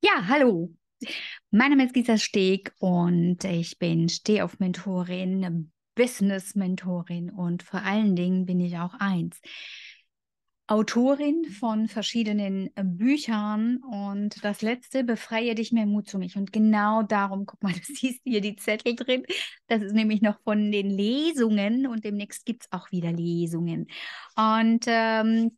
Ja, hallo. Mein Name ist Gisa Steg und ich bin Stehauf-Mentorin, Business-Mentorin und vor allen Dingen bin ich auch eins. Autorin von verschiedenen äh, Büchern und das letzte, Befreie dich mehr Mut zu mich. Und genau darum, guck mal, du siehst hier die Zettel drin. Das ist nämlich noch von den Lesungen und demnächst gibt es auch wieder Lesungen. Und ähm,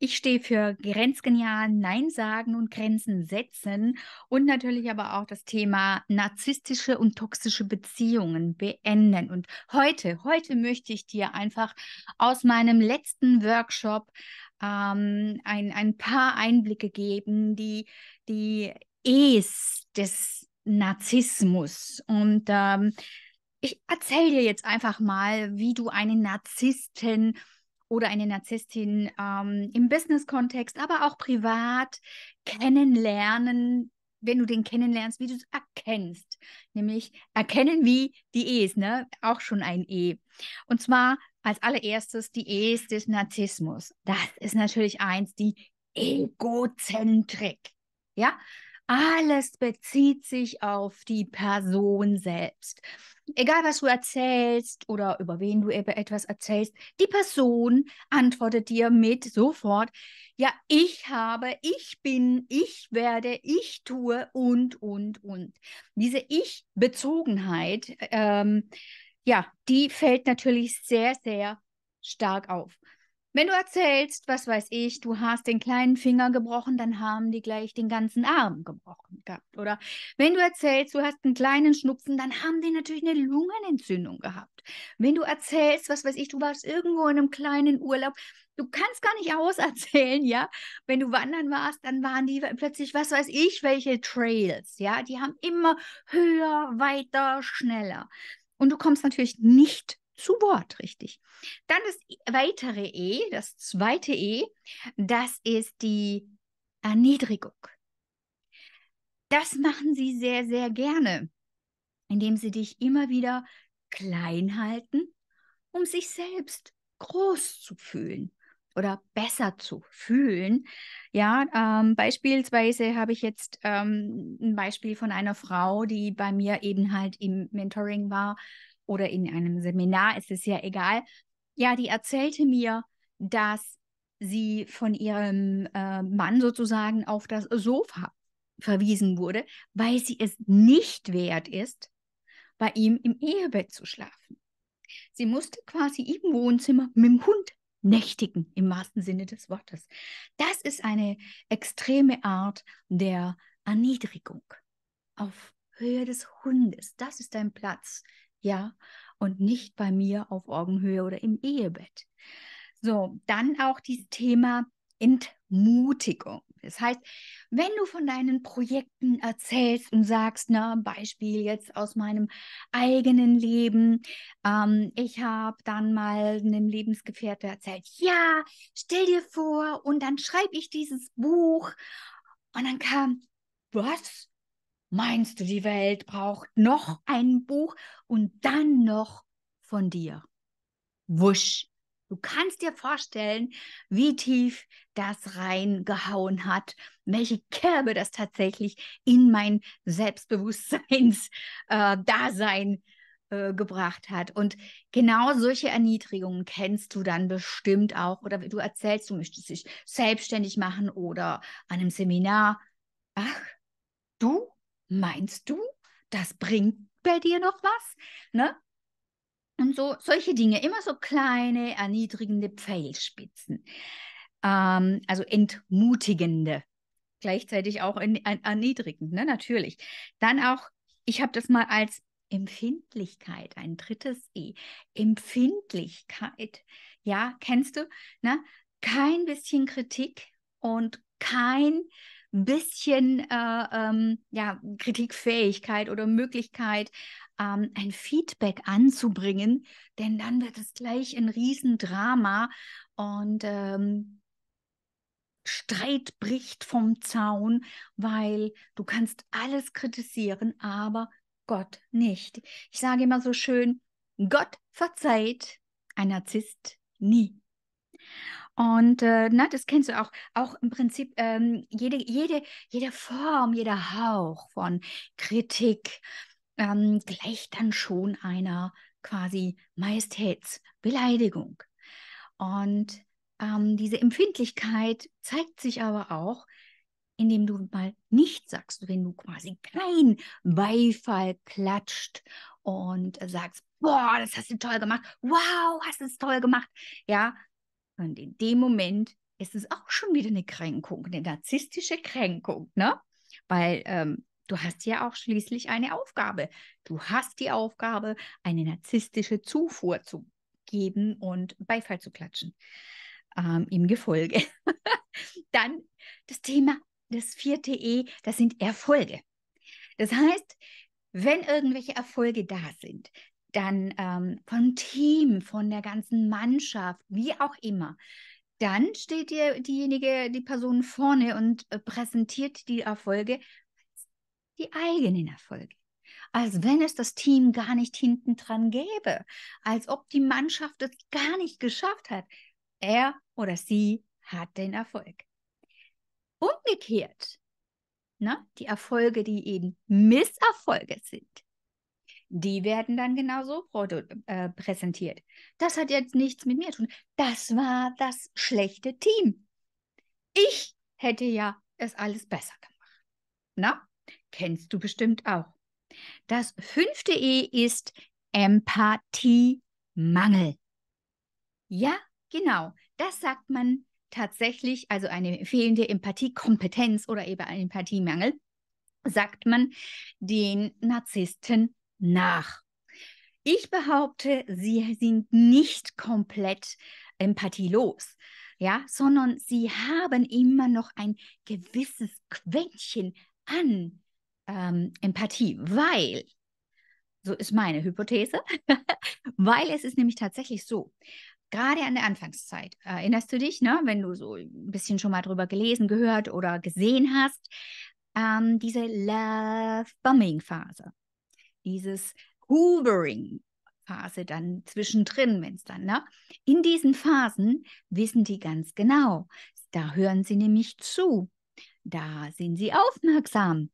ich stehe für grenzgenial Nein sagen und Grenzen setzen und natürlich aber auch das Thema narzisstische und toxische Beziehungen beenden. Und heute, heute möchte ich dir einfach aus meinem letzten Workshop ähm, ein, ein paar Einblicke geben, die, die E's des Narzissmus. Und ähm, ich erzähle dir jetzt einfach mal, wie du einen Narzissten oder eine Narzisstin ähm, im Business-Kontext, aber auch privat kennenlernen, wenn du den kennenlernst, wie du es erkennst. Nämlich erkennen wie die E's, ne? Auch schon ein E. Und zwar als allererstes die E's des Narzissmus. Das ist natürlich eins, die Egozentrik. Ja, alles bezieht sich auf die Person selbst. Egal, was du erzählst oder über wen du e-, etwas erzählst, die Person antwortet dir mit sofort, ja, ich habe, ich bin, ich werde, ich tue und, und, und. Diese Ich-Bezogenheit, ähm, ja, die fällt natürlich sehr, sehr stark auf. Wenn du erzählst, was weiß ich, du hast den kleinen Finger gebrochen, dann haben die gleich den ganzen Arm gebrochen gehabt. Oder wenn du erzählst, du hast einen kleinen Schnupfen, dann haben die natürlich eine Lungenentzündung gehabt. Wenn du erzählst, was weiß ich, du warst irgendwo in einem kleinen Urlaub, du kannst gar nicht auserzählen, ja. Wenn du wandern warst, dann waren die plötzlich, was weiß ich, welche Trails, ja. Die haben immer höher, weiter, schneller. Und du kommst natürlich nicht zu Wort, richtig. Dann das weitere E, das zweite E, das ist die Erniedrigung. Das machen sie sehr, sehr gerne, indem sie dich immer wieder klein halten, um sich selbst groß zu fühlen oder besser zu fühlen. Ja, ähm, beispielsweise habe ich jetzt ähm, ein Beispiel von einer Frau, die bei mir eben halt im Mentoring war oder in einem Seminar, ist es ja egal. Ja, die erzählte mir, dass sie von ihrem äh, Mann sozusagen auf das Sofa verwiesen wurde, weil sie es nicht wert ist, bei ihm im Ehebett zu schlafen. Sie musste quasi im Wohnzimmer mit dem Hund nächtigen, im wahrsten Sinne des Wortes. Das ist eine extreme Art der Erniedrigung auf Höhe des Hundes. Das ist dein Platz ja, und nicht bei mir auf Augenhöhe oder im Ehebett. So, dann auch dieses Thema Entmutigung. Das heißt, wenn du von deinen Projekten erzählst und sagst, na, Beispiel jetzt aus meinem eigenen Leben, ähm, ich habe dann mal einem Lebensgefährte erzählt, ja, stell dir vor, und dann schreibe ich dieses Buch. Und dann kam, was? Meinst du, die Welt braucht noch ein Buch und dann noch von dir? Wusch. Du kannst dir vorstellen, wie tief das reingehauen hat, welche Kerbe das tatsächlich in mein Selbstbewusstseins-Dasein äh, äh, gebracht hat. Und genau solche Erniedrigungen kennst du dann bestimmt auch. Oder du erzählst, du möchtest dich selbstständig machen oder an einem Seminar. Ach, du Meinst du, das bringt bei dir noch was? Ne? Und so solche Dinge, immer so kleine, erniedrigende Pfeilspitzen. Ähm, also entmutigende, gleichzeitig auch in, in, erniedrigend, ne? natürlich. Dann auch, ich habe das mal als Empfindlichkeit, ein drittes E. Empfindlichkeit. Ja, kennst du? Ne? Kein bisschen Kritik und kein bisschen äh, ähm, ja, Kritikfähigkeit oder Möglichkeit, ähm, ein Feedback anzubringen, denn dann wird es gleich ein Riesendrama und ähm, Streit bricht vom Zaun, weil du kannst alles kritisieren, aber Gott nicht. Ich sage immer so schön, Gott verzeiht ein Narzisst nie. Und äh, na, das kennst du auch, auch im Prinzip ähm, jede, jede, jede Form, jeder Hauch von Kritik ähm, gleicht dann schon einer quasi Majestätsbeleidigung. Und ähm, diese Empfindlichkeit zeigt sich aber auch, indem du mal nichts sagst, wenn du quasi kein Beifall klatscht und äh, sagst, boah, das hast du toll gemacht, wow, hast du es toll gemacht, ja, und in dem Moment ist es auch schon wieder eine Kränkung, eine narzisstische Kränkung, ne? Weil ähm, du hast ja auch schließlich eine Aufgabe. Du hast die Aufgabe, eine narzisstische Zufuhr zu geben und Beifall zu klatschen. Ähm, Im Gefolge. Dann das Thema, das vierte E, das sind Erfolge. Das heißt, wenn irgendwelche Erfolge da sind, dann ähm, vom Team, von der ganzen Mannschaft, wie auch immer. Dann steht dir diejenige, die Person vorne und äh, präsentiert die Erfolge, die eigenen Erfolge. Als wenn es das Team gar nicht hinten dran gäbe, als ob die Mannschaft es gar nicht geschafft hat. Er oder sie hat den Erfolg. Umgekehrt, ne? die Erfolge, die eben Misserfolge sind, die werden dann genauso äh, präsentiert. Das hat jetzt nichts mit mir zu tun. Das war das schlechte Team. Ich hätte ja es alles besser gemacht. Na, kennst du bestimmt auch. Das fünfte E ist Empathiemangel. Ja, genau. Das sagt man tatsächlich, also eine fehlende Empathiekompetenz oder eben ein Empathiemangel, sagt man den Narzissten nach. Ich behaupte, sie sind nicht komplett empathielos, ja, sondern sie haben immer noch ein gewisses Quäntchen an ähm, Empathie, weil, so ist meine Hypothese, weil es ist nämlich tatsächlich so, gerade an der Anfangszeit, erinnerst du dich, ne, wenn du so ein bisschen schon mal drüber gelesen, gehört oder gesehen hast, ähm, diese Love-Bombing-Phase dieses Hoovering, Phase dann zwischendrin, wenn es dann, ne? In diesen Phasen wissen die ganz genau. Da hören sie nämlich zu. Da sind sie aufmerksam.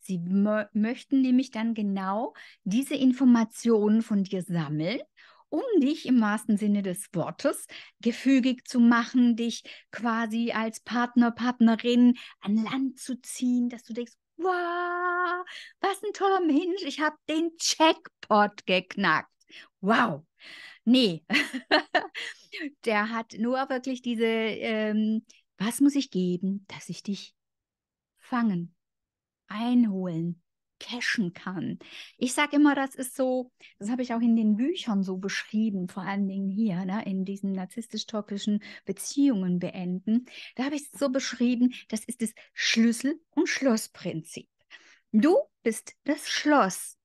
Sie mö möchten nämlich dann genau diese Informationen von dir sammeln, um dich im wahrsten Sinne des Wortes gefügig zu machen, dich quasi als Partner, Partnerin an Land zu ziehen, dass du denkst, wow, was ein toller Mensch, ich habe den Jackpot geknackt. Wow. Nee, der hat nur wirklich diese, ähm, was muss ich geben, dass ich dich fangen, einholen, cashen kann. Ich sage immer, das ist so, das habe ich auch in den Büchern so beschrieben, vor allen Dingen hier, ne, in diesen narzisstisch-toxischen Beziehungen beenden. Da habe ich es so beschrieben, das ist das Schlüssel- und Schlossprinzip. Du bist das Schloss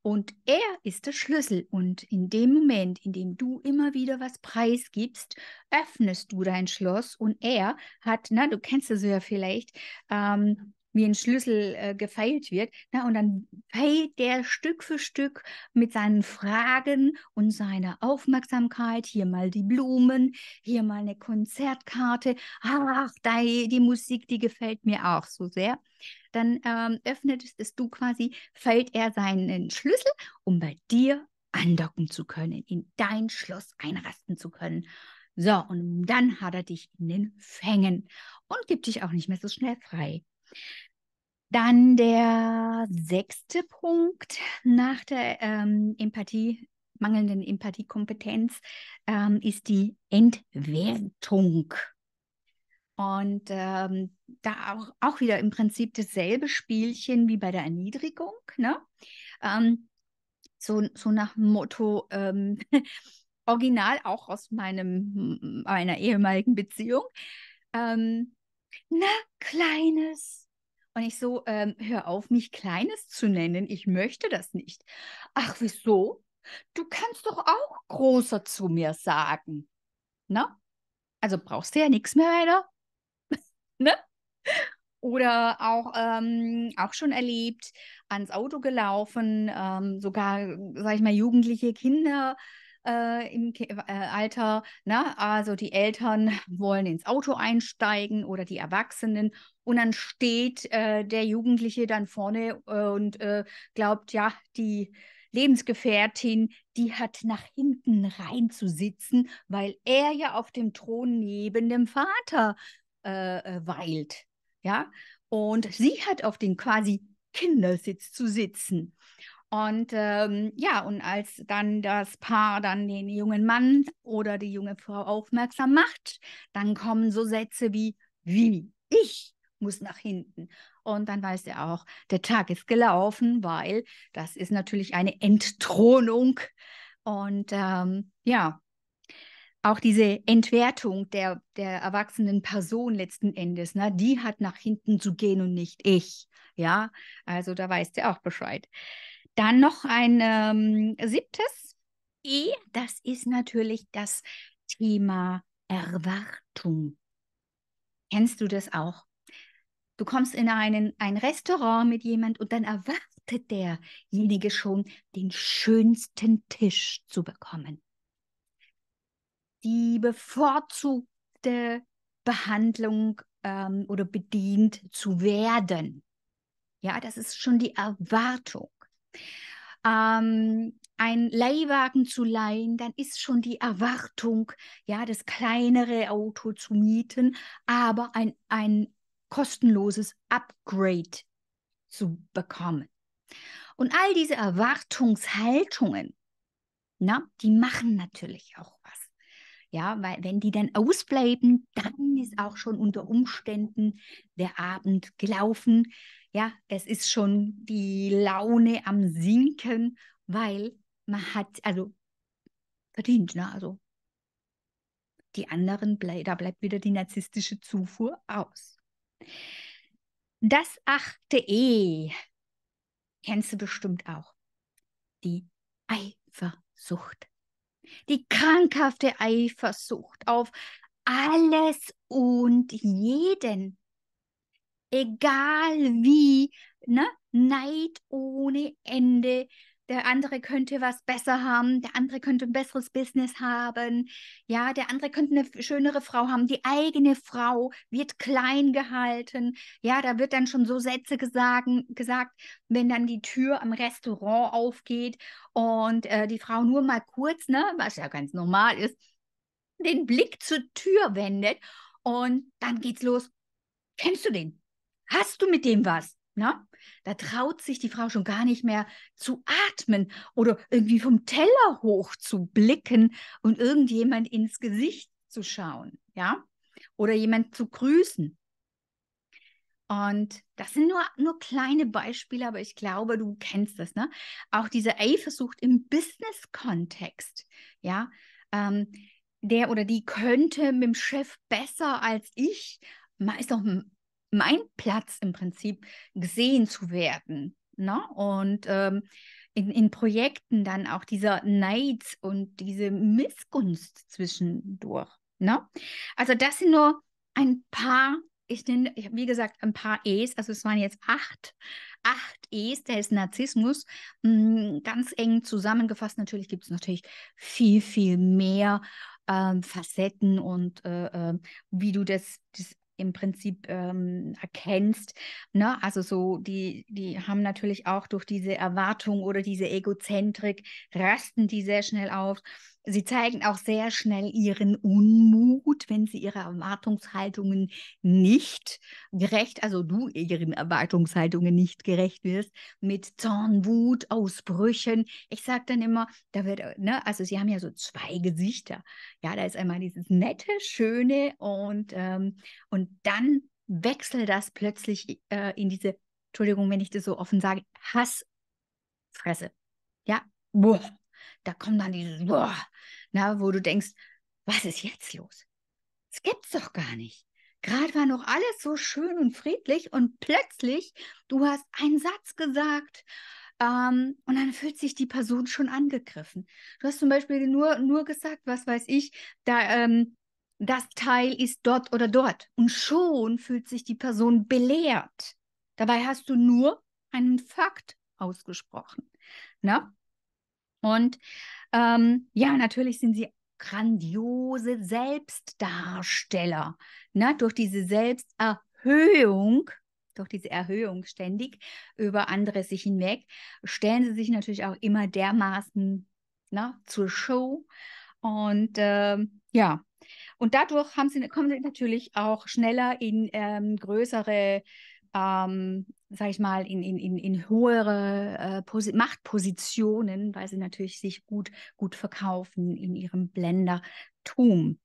und er ist der Schlüssel. Und in dem Moment, in dem du immer wieder was preisgibst, öffnest du dein Schloss. Und er hat, na, du kennst es ja vielleicht, ähm, wie ein Schlüssel äh, gefeilt wird. Na, ne? und dann feilt der Stück für Stück mit seinen Fragen und seiner Aufmerksamkeit. Hier mal die Blumen, hier mal eine Konzertkarte. Ach, da, die Musik, die gefällt mir auch so sehr. Dann ähm, öffnet es du quasi, feilt er seinen Schlüssel, um bei dir andocken zu können, in dein Schloss einrasten zu können. So, und dann hat er dich in den Fängen und gibt dich auch nicht mehr so schnell frei. Dann der sechste Punkt nach der ähm, Empathie, mangelnden Empathiekompetenz ähm, ist die Entwertung. Und ähm, da auch, auch wieder im Prinzip dasselbe Spielchen wie bei der Erniedrigung. Ne? Ähm, so, so nach Motto, ähm, original auch aus meinem, meiner ehemaligen Beziehung. Ähm, na, kleines, und ich so, ähm, hör auf, mich Kleines zu nennen. Ich möchte das nicht. Ach, wieso? Du kannst doch auch großer zu mir sagen. Ne? Also brauchst du ja nichts mehr weiter. ne? Oder auch, ähm, auch schon erlebt, ans Auto gelaufen, ähm, sogar, sag ich mal, jugendliche Kinder äh, im Ke äh, Alter. Ne? Also die Eltern wollen ins Auto einsteigen oder die Erwachsenen. Und dann steht äh, der Jugendliche dann vorne äh, und äh, glaubt, ja, die Lebensgefährtin, die hat nach hinten rein zu sitzen, weil er ja auf dem Thron neben dem Vater äh, weilt. Ja, und sie hat auf den quasi Kindersitz zu sitzen. Und ähm, ja, und als dann das Paar dann den jungen Mann oder die junge Frau aufmerksam macht, dann kommen so Sätze wie wie ich muss nach hinten. Und dann weiß er auch, der Tag ist gelaufen, weil das ist natürlich eine Entthronung. Und ähm, ja, auch diese Entwertung der, der erwachsenen Person letzten Endes, ne, die hat nach hinten zu gehen und nicht ich. Ja, also da weiß der auch Bescheid. Dann noch ein ähm, siebtes E, das ist natürlich das Thema Erwartung. Kennst du das auch? Du kommst in einen, ein Restaurant mit jemand und dann erwartet derjenige schon, den schönsten Tisch zu bekommen. Die bevorzugte Behandlung ähm, oder bedient zu werden. Ja, das ist schon die Erwartung ähm, ein Leihwagen zu leihen, dann ist schon die Erwartung, ja, das kleinere Auto zu mieten, aber ein, ein kostenloses Upgrade zu bekommen. Und all diese Erwartungshaltungen, na, die machen natürlich auch ja, weil wenn die dann ausbleiben, dann ist auch schon unter Umständen der Abend gelaufen. Ja, es ist schon die Laune am Sinken, weil man hat, also verdient, ne? Also die anderen, ble da bleibt wieder die narzisstische Zufuhr aus. Das achte E kennst du bestimmt auch. Die Eifersucht die krankhafte Eifersucht auf alles und jeden. Egal wie, ne? Neid ohne Ende, der andere könnte was besser haben, der andere könnte ein besseres Business haben, ja, der andere könnte eine schönere Frau haben, die eigene Frau wird klein gehalten, ja, da wird dann schon so Sätze gesagen, gesagt, wenn dann die Tür am Restaurant aufgeht und äh, die Frau nur mal kurz, ne, was ja ganz normal ist, den Blick zur Tür wendet und dann geht's los. Kennst du den? Hast du mit dem was? Ne? Da traut sich die Frau schon gar nicht mehr zu atmen oder irgendwie vom Teller hoch zu blicken und irgendjemand ins Gesicht zu schauen, ja? Oder jemand zu grüßen. Und das sind nur, nur kleine Beispiele, aber ich glaube, du kennst das, ne? Auch diese Eifersucht im Business-Kontext, ja? Ähm, der oder die könnte mit dem Chef besser als ich. Ist doch mein Platz im Prinzip gesehen zu werden. Ne? Und ähm, in, in Projekten dann auch dieser Neid und diese Missgunst zwischendurch. Ne? Also das sind nur ein paar, ich nenne, wie gesagt, ein paar E's, also es waren jetzt acht, acht E's ist Narzissmus, mm, ganz eng zusammengefasst. Natürlich gibt es natürlich viel, viel mehr. Ähm, Facetten und äh, äh, wie du das, das im Prinzip ähm, erkennst. Ne? Also so, die, die haben natürlich auch durch diese Erwartung oder diese Egozentrik, rasten die sehr schnell auf. Sie zeigen auch sehr schnell ihren Unmut, wenn sie ihre Erwartungshaltungen nicht gerecht, also du ihren Erwartungshaltungen nicht gerecht wirst, mit Zorn, Wut, Ausbrüchen. Ich sage dann immer, da wird, äh, ne, also sie haben ja so zwei Gesichter. Ja, da ist einmal dieses nette, schöne und, ähm, und dann wechselt das plötzlich äh, in diese, Entschuldigung, wenn ich das so offen sage, Hassfresse. Ja, boah da kommen dann diese, boah, na, ne, wo du denkst, was ist jetzt los? Das gibt's doch gar nicht. Gerade war noch alles so schön und friedlich und plötzlich, du hast einen Satz gesagt ähm, und dann fühlt sich die Person schon angegriffen. Du hast zum Beispiel nur, nur gesagt, was weiß ich, da, ähm, das Teil ist dort oder dort und schon fühlt sich die Person belehrt. Dabei hast du nur einen Fakt ausgesprochen. Na? Ne? Und ähm, ja, natürlich sind sie grandiose Selbstdarsteller. Ne? Durch diese Selbsterhöhung, durch diese Erhöhung ständig über andere sich hinweg, stellen sie sich natürlich auch immer dermaßen ne, zur Show. Und ähm, ja, und dadurch haben sie, kommen sie natürlich auch schneller in ähm, größere ähm, sage ich mal, in, in, in, höhere äh, Machtpositionen, weil sie natürlich sich gut, gut verkaufen in ihrem Blendertum.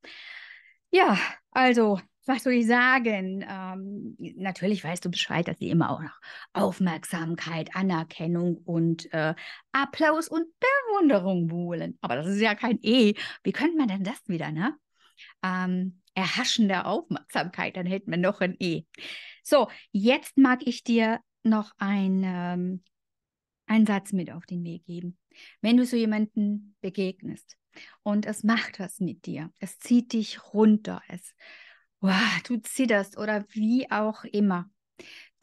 Ja, also, was soll ich sagen? Ähm, natürlich weißt du Bescheid, dass sie immer auch noch Aufmerksamkeit, Anerkennung und äh, Applaus und Bewunderung wohlen. Aber das ist ja kein E. Wie könnte man denn das wieder, ne? Ähm, erhaschende Aufmerksamkeit, dann hätten wir noch ein E. So, jetzt mag ich dir noch ein, ähm, einen Satz mit auf den Weg geben. Wenn du so jemanden begegnest und es macht was mit dir, es zieht dich runter, es, wow, du zitterst oder wie auch immer,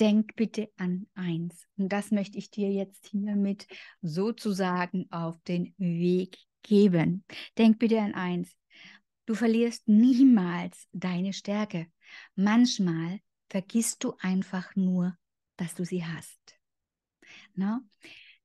denk bitte an eins. Und das möchte ich dir jetzt hiermit sozusagen auf den Weg geben. Denk bitte an eins. Du verlierst niemals deine Stärke. Manchmal vergisst du einfach nur, dass du sie hast. Na? Ne?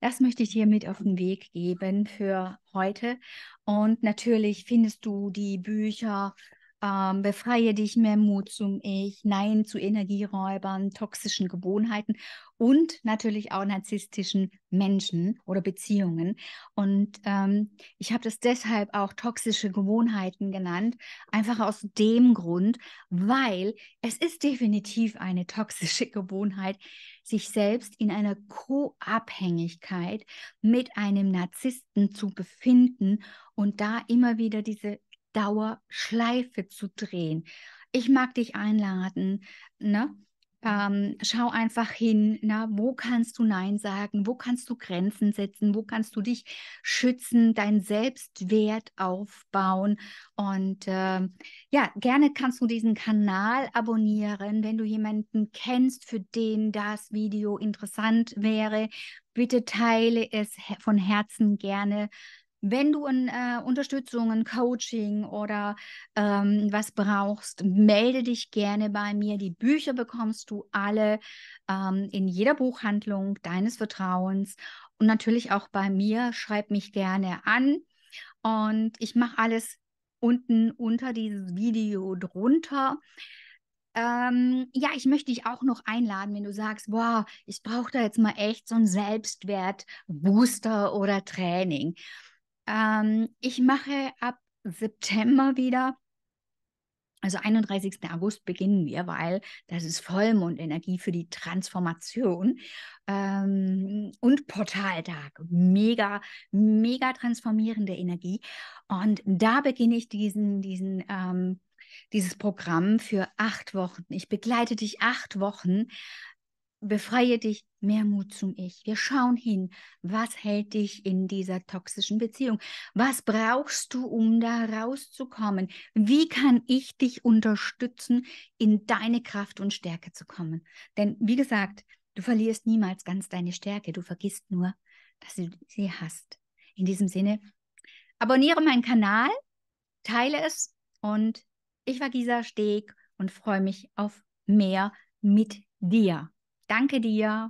Das möchte ich dir mit auf den Weg geben für heute. Und natürlich findest du die Bücher ähm, befreie dich, mehr Mut zum Ich, Nein zu Energieräubern, toxischen Gewohnheiten und natürlich auch narzisstischen Menschen oder Beziehungen. Und ähm, ich habe das deshalb auch toxische Gewohnheiten genannt, einfach aus dem Grund, weil es ist definitiv eine toxische Gewohnheit, sich selbst in einer Co-Abhängigkeit mit einem Narzissten zu befinden und da immer wieder diese Dauerschleife zu drehen. Ich mag dich einladen, ne? Ähm, schau einfach hin, na, ne? wo kannst du Nein sagen, wo kannst du Grenzen setzen, wo kannst du dich schützen, deinen Selbstwert aufbauen. Und äh, ja, gerne kannst du diesen Kanal abonnieren, wenn du jemanden kennst, für den das Video interessant wäre. Bitte teile es von Herzen gerne wenn du in, äh, Unterstützung, ein Coaching oder ähm, was brauchst, melde dich gerne bei mir. Die Bücher bekommst du alle ähm, in jeder Buchhandlung deines Vertrauens und natürlich auch bei mir. Schreib mich gerne an und ich mache alles unten unter dieses Video drunter. Ähm, ja, ich möchte dich auch noch einladen, wenn du sagst, wow, ich brauche da jetzt mal echt so einen Selbstwert-Booster oder Training. Ähm, ich mache ab September wieder. Also 31. August beginnen wir, weil das ist Vollmondenergie für die Transformation ähm, und Portaltag. Mega, mega transformierende Energie. Und da beginne ich diesen, diesen ähm, dieses Programm für acht Wochen. Ich begleite dich acht Wochen befreie dich, mehr Mut zum Ich. Wir schauen hin, was hält dich in dieser toxischen Beziehung? Was brauchst du, um da rauszukommen? Wie kann ich dich unterstützen, in deine Kraft und Stärke zu kommen? Denn wie gesagt, du verlierst niemals ganz deine Stärke, du vergisst nur, dass du sie hast. In diesem Sinne, abonniere meinen Kanal, teile es und ich war Gisa Steg und freue mich auf mehr mit dir. Danke dir.